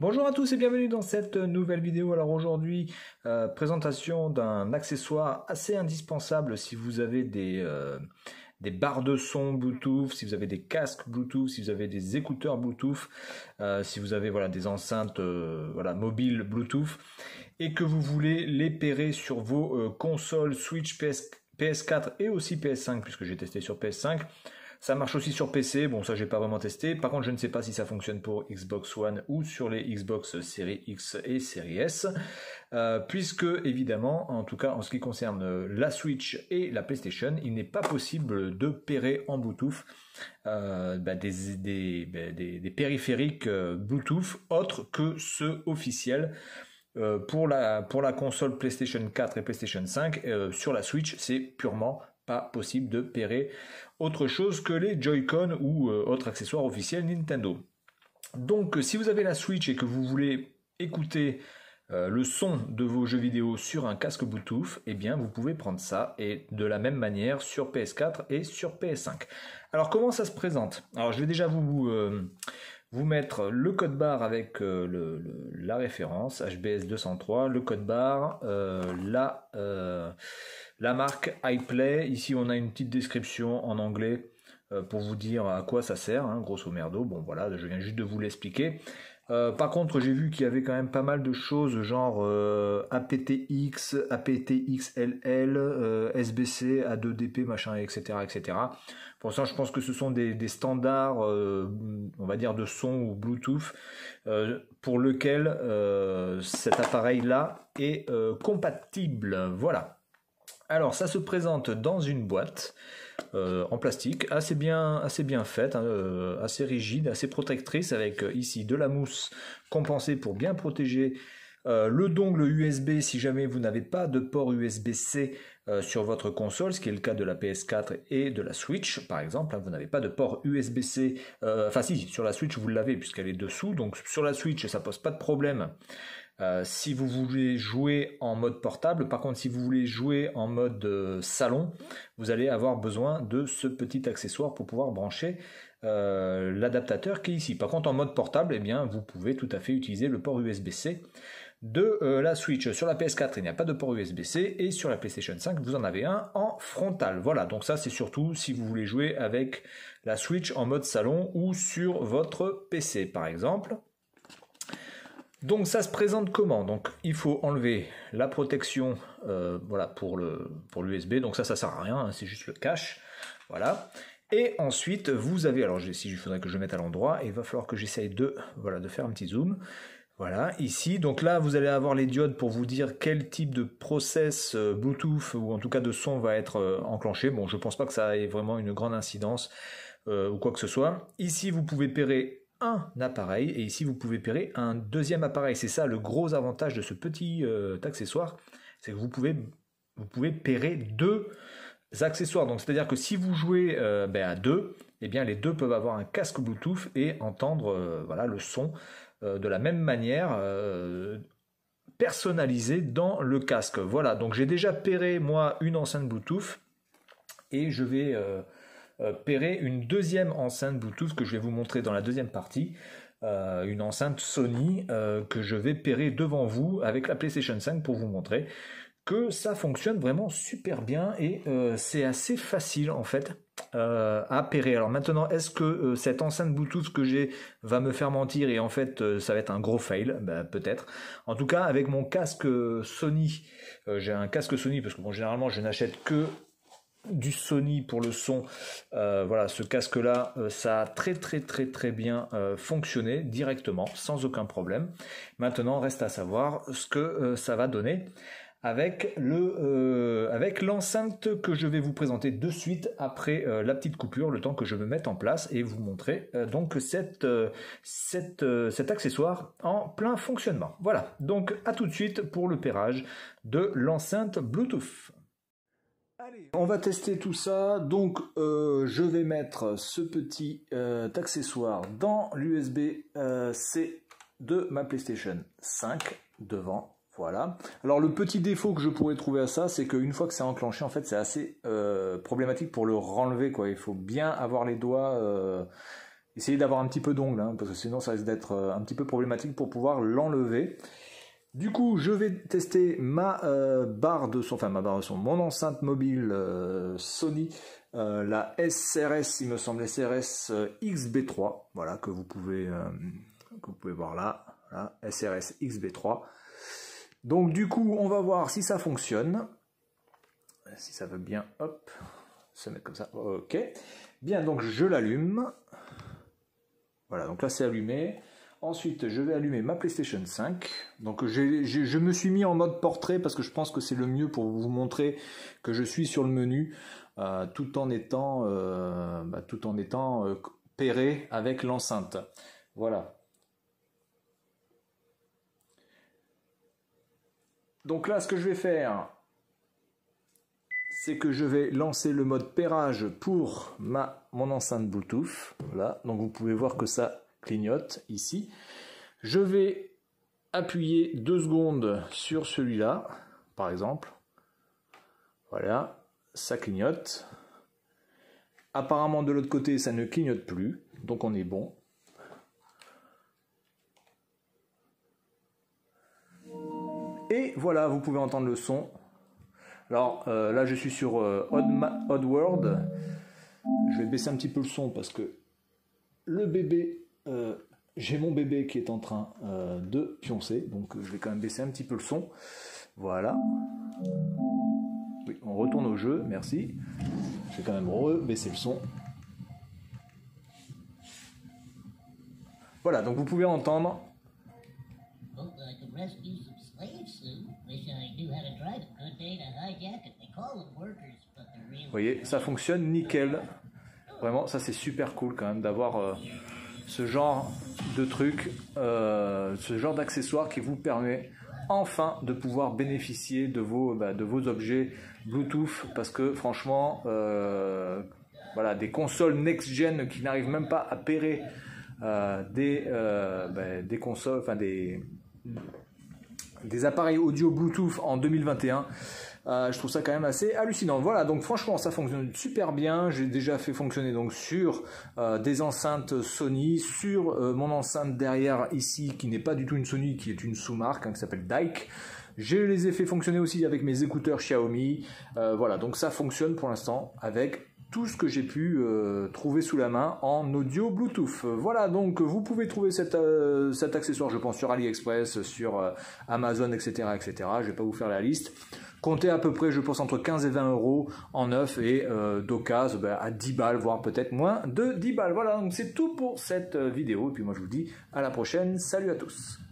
Bonjour à tous et bienvenue dans cette nouvelle vidéo. Alors aujourd'hui, euh, présentation d'un accessoire assez indispensable si vous avez des, euh, des barres de son Bluetooth, si vous avez des casques Bluetooth, si vous avez des écouteurs Bluetooth, euh, si vous avez voilà, des enceintes voilà, mobiles Bluetooth et que vous voulez les pérer sur vos consoles Switch, PS4 et aussi PS5 puisque j'ai testé sur PS5. Ça marche aussi sur PC, bon ça j'ai pas vraiment testé. Par contre je ne sais pas si ça fonctionne pour Xbox One ou sur les Xbox Series X et Series S. Euh, puisque évidemment, en tout cas en ce qui concerne euh, la Switch et la PlayStation, il n'est pas possible de pairer en Bluetooth euh, bah, bah, des, périphériques Bluetooth autres que ceux officiels. pour, la, pour la console PlayStation 4 et PlayStation 5, sur la Switch, c'est purement possible de payer autre chose que les Joy-Con ou euh, autres accessoires officiels Nintendo. Donc si vous avez la Switch et que vous voulez écouter euh, le son de vos jeux vidéo sur un casque Bluetooth, eh bien vous pouvez prendre ça et de la même manière sur PS4 et sur PS5. Alors comment ça se présente Alors je vais déjà vous, euh, vous mettre le code barre avec la référence HBS 203, le code barre, la la marque iPlay, ici on a une petite description en anglais euh, pour vous dire à quoi ça sert, hein, grosso merdo. Bon voilà, je viens juste de vous l'expliquer. Euh, par contre, j'ai vu qu'il y avait quand même pas mal de choses, genre euh, APTX, APTXLL, SBC, A2DP, machin, etc., etc. Pour ça, je pense que ce sont des, des standards, on va dire, de son ou Bluetooth, pour lequel cet appareil-là est compatible. Voilà. Alors ça se présente dans une boîte euh, en plastique, assez bien, assez bien faite, hein, euh, assez rigide, assez protectrice, avec euh, ici de la mousse compensée pour bien protéger le dongle USB si jamais vous n'avez pas de port USB-C sur votre console, ce qui est le cas de la PS4 et de la Switch par exemple, hein, vous n'avez pas de port USB-C, enfin si, sur la Switch vous l'avez puisqu'elle est dessous, donc sur la Switch ça pose pas de problème euh, si vous voulez jouer en mode portable, par contre si vous voulez jouer en mode euh, salon, vous allez avoir besoin de ce petit accessoire pour pouvoir brancher euh, l'adaptateur qui est ici. Par contre en mode portable, et eh bien, vous pouvez tout à fait utiliser le port USB-C de la Switch. Sur la PS4, il n'y a pas de port USB-C et sur la PlayStation 5, vous en avez un en frontal. Voilà, donc ça c'est surtout si vous voulez jouer avec la Switch en mode salon ou sur votre PC par exemple. Donc ça se présente comment Donc il faut enlever la protection euh, voilà, pour l'USB, pour donc ça ça sert à rien, hein, c'est juste le cache. Voilà. Et ensuite, vous avez, alors si il faudrait que je mette à l'endroit, il va falloir que j'essaye de, voilà, de faire un petit zoom. Voilà, ici, donc là, vous allez avoir les diodes pour vous dire quel type de process euh, Bluetooth ou en tout cas de son va être euh, enclenché. Bon, je pense pas que ça ait vraiment une grande incidence ou quoi que ce soit. Ici, vous pouvez pairer un appareil et ici vous pouvez payer un deuxième appareil. C'est ça le gros avantage de ce petit euh, accessoire, c'est que vous pouvez, vous pouvez pairer deux accessoires. Donc c'est-à-dire que si vous jouez euh, ben, à deux, et eh bien les deux peuvent avoir un casque Bluetooth et entendre euh, voilà, le son de la même manière personnalisé dans le casque. Voilà, donc j'ai déjà péré moi une enceinte Bluetooth et je vais euh, pérer une deuxième enceinte Bluetooth que je vais vous montrer dans la deuxième partie. Euh, une enceinte Sony euh, que je vais pairer devant vous avec la PlayStation 5 pour vous montrer que ça fonctionne vraiment super bien et c'est assez facile en fait à pairer. Alors maintenant, est-ce que cette enceinte Bluetooth que j'ai va me faire mentir et en fait ça va être un gros fail ben, Peut-être. En tout cas, avec mon casque Sony, j'ai un casque Sony parce que bon, généralement je n'achète que du Sony pour le son. Euh, voilà, ce casque-là, euh, ça a très très très très bien euh, fonctionné directement, sans aucun problème. Maintenant, reste à savoir ce que ça va donner avec le avec l'enceinte que je vais vous présenter de suite après la petite coupure, le temps que je me mette en place et vous montrer donc cet accessoire en plein fonctionnement. Voilà, donc à tout de suite pour le pérage de l'enceinte Bluetooth on va tester tout ça. Donc, euh, je vais mettre ce petit euh, accessoire dans l'USB-C euh, de ma PlayStation 5 devant. Voilà. Alors le petit défaut que je pourrais trouver à ça, c'est qu'une fois que c'est enclenché, en fait, c'est assez problématique pour le renlever. Il faut bien avoir les doigts, essayer d'avoir un petit peu d'ongle, hein, parce que sinon ça risque d'être un petit peu problématique pour pouvoir l'enlever. Du coup, je vais tester ma euh, barre de son, enfin ma barre de son, mon enceinte mobile euh, Sony, euh, la SRS, il me semble, SRS XB3, voilà, que vous pouvez, vous pouvez voir là, SRS XB3. Donc du coup, on va voir si ça fonctionne, si ça veut bien, hop, se mettre comme ça, ok. Bien, donc je l'allume, voilà, donc là c'est allumé. Ensuite, je vais allumer ma PlayStation 5. Donc, je me suis mis en mode portrait parce que je pense que c'est le mieux pour vous montrer que je suis sur le menu, euh, tout en étant, euh, bah, tout en étant euh, pairé avec l'enceinte. Voilà. Donc là, ce que je vais faire, c'est que je vais lancer le mode pairage pour ma, mon enceinte Bluetooth. Voilà. Donc vous pouvez voir que ça clignote ici. Je vais appuyer deux secondes sur celui-là, par exemple. Voilà, ça clignote. Apparemment de l'autre côté, ça ne clignote plus, donc on est bon. Et voilà, vous pouvez entendre le son. Alors euh, là, je suis sur euh, oddworld Odd World. Je vais baisser un petit peu le son parce que le bébé euh, j'ai mon bébé qui est en train euh, de pioncer, donc euh, je vais quand même baisser un petit peu le son. Voilà. on retourne au jeu, merci. Je vais quand même re-baisser le son. Voilà, donc vous pouvez entendre. voyez, ça fonctionne nickel. Vraiment, ça c'est super cool quand même d'avoir ce genre de truc, euh, ce genre d'accessoire qui vous permet enfin de pouvoir bénéficier de vos, bah, de vos objets Bluetooth parce que franchement, euh, voilà, des consoles next-gen qui n'arrivent même pas à pérer euh, des, bah, des consoles, enfin des, des appareils audio Bluetooth en 2021. Euh, je trouve ça quand même assez hallucinant. Voilà, donc franchement, ça fonctionne super bien. J'ai déjà fait fonctionner donc sur euh, des enceintes Sony, sur euh, mon enceinte derrière ici qui n'est pas du tout une Sony, qui est une sous-marque hein, qui s'appelle Dyke. Je les ai fait fonctionner aussi avec mes écouteurs Xiaomi. voilà, donc ça fonctionne pour l'instant avec tout ce que j'ai pu euh, trouver sous la main en audio Bluetooth. Voilà, donc vous pouvez trouver cet, euh, accessoire, je pense, sur AliExpress, sur euh, Amazon, etc., etc. Je vais pas vous faire la liste. Comptez à peu près, je pense, entre 15 et 20 euros en neuf et d'occasion ben, à 10 balles, voire peut-être moins de 10 balles. Voilà, donc c'est tout pour cette vidéo. Et puis moi, je vous dis à la prochaine. Salut à tous.